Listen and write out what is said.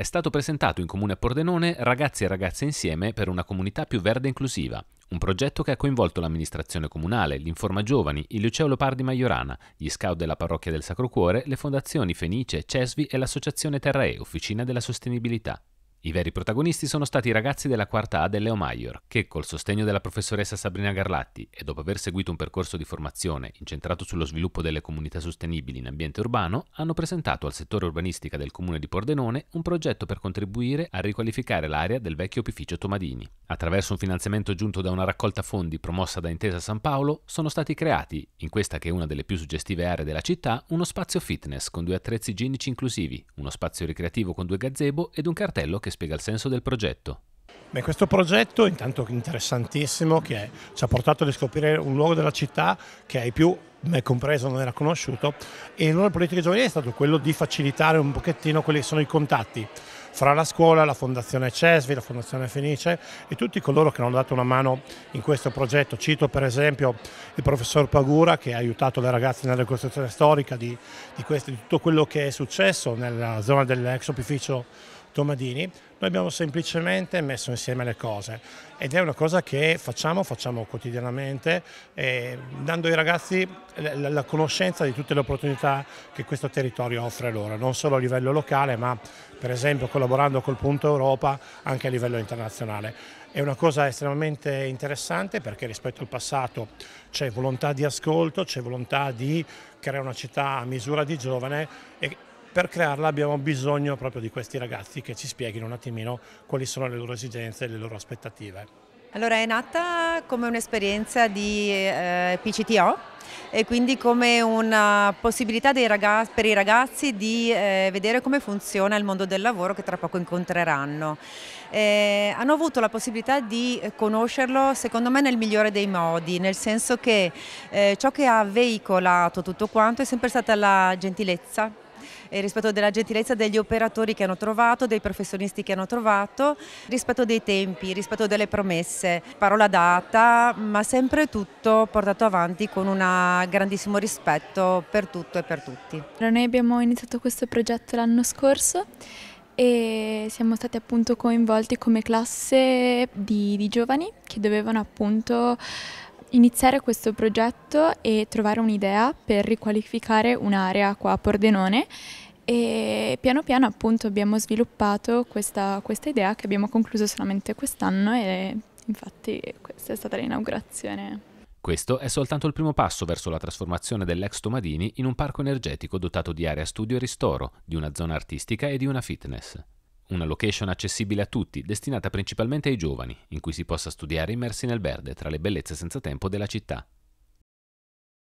È stato presentato in comune a Pordenone Ragazzi e ragazze insieme per una comunità più verde e inclusiva, un progetto che ha coinvolto l'amministrazione comunale, l'Informa Giovani, il Liceo Leopardi Maiorana, gli scout della parrocchia del Sacro Cuore, le fondazioni Fenice, Cesvi e l'associazione Terrae, Officina della Sostenibilità. I veri protagonisti sono stati i ragazzi della quarta A del Leo Maior, che col sostegno della professoressa Sabrina Garlatti e dopo aver seguito un percorso di formazione incentrato sullo sviluppo delle comunità sostenibili in ambiente urbano, hanno presentato al settore urbanistica del comune di Pordenone un progetto per contribuire a riqualificare l'area del vecchio opificio Tomadini. Attraverso un finanziamento giunto da una raccolta fondi promossa da Intesa San Paolo, sono stati creati, in questa che è una delle più suggestive aree della città, uno spazio fitness con due attrezzi igienici inclusivi, uno spazio ricreativo con due gazebo ed un cartello che spiega il senso del progetto. Beh, questo progetto intanto interessantissimo che ci ha portato a scoprire un luogo della città che ai più, me compreso, non era conosciuto e il ruolo delle politiche giovanili è stato quello di facilitare un pochettino quelli che sono i contatti fra la scuola, la Fondazione CESVI, la Fondazione Fenice e tutti coloro che hanno dato una mano in questo progetto. Cito per esempio il professor Pagura che ha aiutato le ragazze nella ricostruzione storica di, di, questo, di tutto quello che è successo nella zona dell'ex opificio domadini, noi abbiamo semplicemente messo insieme le cose ed è una cosa che facciamo, facciamo quotidianamente, eh, dando ai ragazzi la, la, conoscenza di tutte le opportunità che questo territorio offre loro, non solo a livello locale ma per esempio collaborando col Punto Europa anche a livello internazionale. È una cosa estremamente interessante perché rispetto al passato c'è volontà di ascolto, c'è volontà di creare una città a misura di giovane e, per crearla abbiamo bisogno proprio di questi ragazzi che ci spieghino un attimino quali sono le loro esigenze e le loro aspettative. Allora è nata come un'esperienza di eh, PCTO e quindi come una possibilità ragazzi, per i ragazzi di eh, vedere come funziona il mondo del lavoro che tra poco incontreranno. Eh, hanno avuto la possibilità di eh, conoscerlo secondo me nel migliore dei modi, nel senso che eh, ciò che ha veicolato tutto quanto è sempre stata la gentilezza, eh, rispetto della gentilezza degli operatori che hanno trovato, dei professionisti che hanno trovato, rispetto dei tempi, rispetto delle promesse, parola data, ma sempre tutto portato avanti con un grandissimo rispetto per tutto e per tutti. Noi abbiamo iniziato questo progetto l'anno scorso e siamo stati appunto coinvolti come classe di, di giovani che dovevano appunto iniziare questo progetto e trovare un'idea per riqualificare un'area qua a Pordenone e piano piano appunto abbiamo sviluppato questa, questa idea che abbiamo concluso solamente quest'anno e infatti questa è stata l'inaugurazione. Questo è soltanto il primo passo verso la trasformazione dell'ex Tomadini in un parco energetico dotato di area studio e ristoro, di una zona artistica e di una fitness una location accessibile a tutti, destinata principalmente ai giovani, in cui si possa studiare immersi nel verde tra le bellezze senza tempo della città.